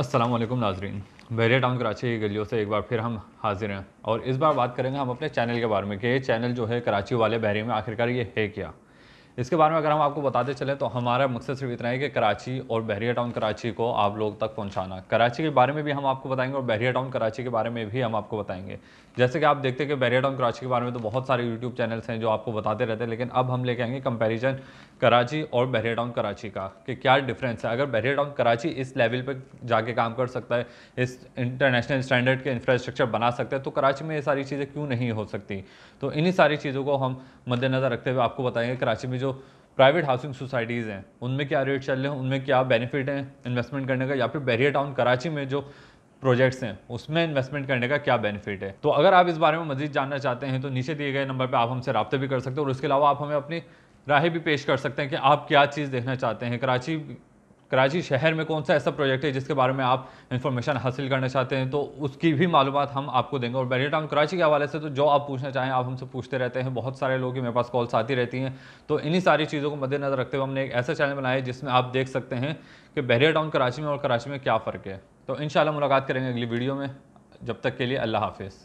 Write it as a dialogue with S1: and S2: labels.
S1: अस्सलाम वालेकुम नाजरीन बहरिया टाउन कराची की गलियों से एक बार फिर हम हाजिर हैं और इस बार बात करेंगे हम अपने चैनल के बारे में कि ये चैनल जो है कराची वाले बहरिया में आखिरकार ये है क्या इसके बारे में अगर हम आपको बताते चलें तो हमारा मकसद सिर्फ इतना है कि कराची और बहरिया टाउन कराची को आप लोग तक पहुंचाना कराची के बारे में भी हम आपको बताएंगे और बहरिया टाउन कराची के बारे में भी हम आपको बताएंगे जैसे कि आप देखते हैं कि बहरिया टाउन कराची के बारे में तो बहुत सारे यूट्यूब चैनल्स हैं जो आपको बताते रहते हैं लेकिन अब हम लेके आएंगे कंपेरिजन कराची और बहरिया टाउन कराची का कि क्या डिफरेंस है अगर बहरिया टाउन कराची इस लेवल पर जाके काम कर सकता है इस इंटरनेशनल स्टैंडर्ड के इंफ्रास्ट्रक्चर बना सकता है तो कराची में ये सारी चीज़ें क्यों नहीं हो सकती तो इन्हीं सारी चीज़ों को हम मद्देनज़र रखते हुए आपको बताएंगे कराची में जो जो प्राइवेट हाउसिंग सोसाइटीज़ हैं उनमें क्या रेट चल रहे हैं उनमें क्या बेनिफिट हैं इन्वेस्टमेंट करने का या फिर बैरियर टाउन कराची में जो प्रोजेक्ट्स हैं उसमें इन्वेस्टमेंट करने का क्या बेनिफिट है तो अगर आप इस बारे में मजीद जानना चाहते हैं तो नीचे दिए गए नंबर पर आप हमसे रबते भी कर सकते हैं और उसके अलावा आप हमें अपनी राय भी पेश कर सकते हैं कि आप क्या चीज़ देखना चाहते हैं कराची कराची शहर में कौन सा ऐसा प्रोजेक्ट है जिसके बारे में आप इन्फॉर्मेशन हासिल करना चाहते हैं तो उसकी भी मालूम हम आपको देंगे और बैरियर टाउन कराची के हवाले से तो जो आप पूछना चाहें आप हमसे पूछते रहते हैं बहुत सारे लोग मेरे पास कॉल्स आती रहती हैं तो इन्हीं सारी चीज़ों को मद्देनज़र रखते हुए हमने एक ऐसा चैनल बनाया जिसमें आप देख सकते हैं कि बैरियर टाउन कराची में और कराची में क्या फ़र्क है तो इन मुलाकात करेंगे अगली वीडियो में जब तक के लिए अल्लाह हाफिज़